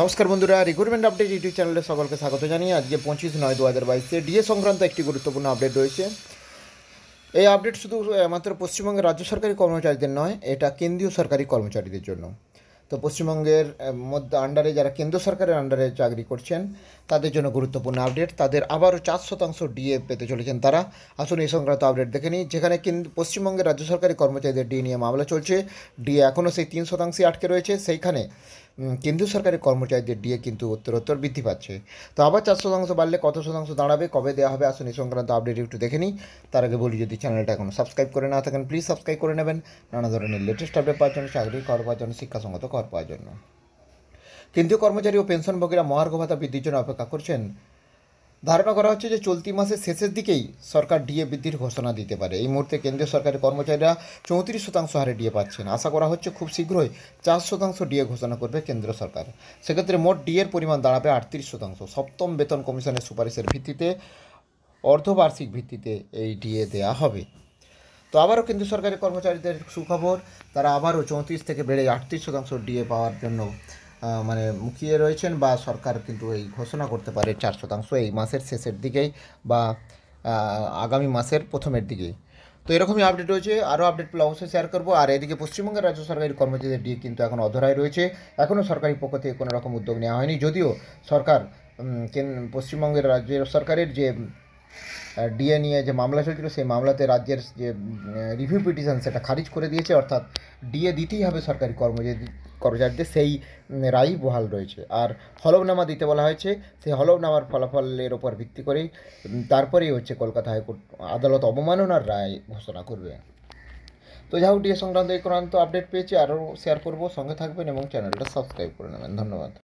নমস্কার বন্ধুরা recruitment update YouTube চ্যানেলে সকলকে স্বাগত জানিয়ে আজকে পঁচিশ নয় দু হাজার বাইশে ডিএ সংক্রান্ত একটি গুরুত্বপূর্ণ আপডেট রয়েছে এই আপডেট শুধু মাত্র পশ্চিমবঙ্গের রাজ্য সরকারি কর্মচারীদের নয় এটা কেন্দ্রীয় সরকারি কর্মচারীদের জন্য তো পশ্চিমবঙ্গের মধ্যে আন্ডারে যারা কেন্দ্র সরকারের আন্ডারে চাকরি করছেন তাদের জন্য গুরুত্বপূর্ণ আপডেট তাদের আবারও চার শতাংশ ডিএ পেতে চলেছেন তারা আসুন এই সংক্রান্ত আপডেট দেখে নিই যেখানে পশ্চিমবঙ্গের রাজ্য সরকারি কর্মচারীদের ডিএ নিয়ে মামলা চলছে ডিএ এখনও সেই তিন শতাংশে আটকে রয়েছে সেইখানে কেন্দ্রীয় সরকারি কর্মচারীদের দিয়ে কিন্তু উত্তরোত্তর বৃদ্ধি পাচ্ছে তো আবার চার শতাংশ বাড়লে কত শতাংশ দাঁড়াবে কবে দেওয়া হবে আসুন এই সংক্রান্ত আপডেট একটু দেখে নিই তার আগে বলি যদি চ্যানেলটা এখনও সাবস্ক্রাইব করে না থাকেন প্লিজ সাবস্ক্রাইব করে নেবেন নানা ধরনের লেটেস্ট আপডেট পাওয়ার জন্য চাকরি কর পাওয়ার জন্য শিক্ষাসঙ্গত কর পাওয়ার জন্য কেন্দ্রীয় কর্মচারী ও পেনশনভোগীরা মহার্ঘ ভাতা বৃদ্ধির জন্য অপেক্ষা করছেন ধারণা করা হচ্ছে যে চলতি মাসের শেষের দিকেই সরকার ডিএ বৃদ্ধির ঘোষণা দিতে পারে এই মুহূর্তে কেন্দ্রীয় সরকারের কর্মচারীরা চৌত্রিশ শতাংশ হারে ডিএ পাচ্ছেন আশা করা হচ্ছে খুব শীঘ্রই চার শতাংশ ডিএ ঘোষণা করবে কেন্দ্র সরকার সেক্ষেত্রে মোট ডিএর পরিমাণ দাঁড়াবে আটত্রিশ শতাংশ সপ্তম বেতন কমিশনের সুপারিশের ভিত্তিতে অর্ধবার্ষিক ভিত্তিতে এই ডিএ দেয়া হবে তো আবারও কেন্দ্র সরকারের কর্মচারীদের সুখবর তারা আবারও চৌত্রিশ থেকে বেড়ে আটত্রিশ শতাংশ ডিএ পাওয়ার জন্য মানে মুখিয়ে রয়েছেন বা সরকার কিন্তু এই ঘোষণা করতে পারে চার শতাংশ এই মাসের শেষের দিকেই বা আগামী মাসের প্রথমের দিকেই তো এরকমই আপডেট রয়েছে আরও আপডেট পেলে অবশ্যই শেয়ার করবো আর এদিকে পশ্চিমবঙ্গের রাজ্য সরকারি কর্মচারীদের ডিএ কিন্তু এখন অধরায় রয়েছে এখনও সরকারি পক্ষ থেকে কোনো রকম উদ্যোগ নেওয়া হয়নি যদিও সরকার পশ্চিমবঙ্গের রাজ্য সরকারের যে ডিএ নিয়ে যে মামলা চলছিল সেই মামলাতে রাজ্যের যে রিভিউ পিটিশন সেটা খারিজ করে দিয়েছে অর্থাৎ ডিএ দিতেই হবে সরকারি কর্মচারী কর্মচারীদের সেই রায়ই বহাল রয়েছে আর হলফনামা দিতে বলা হয়েছে সেই হলফনামার ফলাফলের ওপর ভিত্তি করেই তারপরেই হচ্ছে কলকাতা হাইকোর্ট আদালত অবমাননার রায় ঘোষণা করবে তো যা হোক ডিএ সংক্রান্ত এই ক্রান্ত আপডেট পেয়েছি আরও শেয়ার করবো সঙ্গে থাকবেন এবং চ্যানেলটা সাবস্ক্রাইব করে নেবেন ধন্যবাদ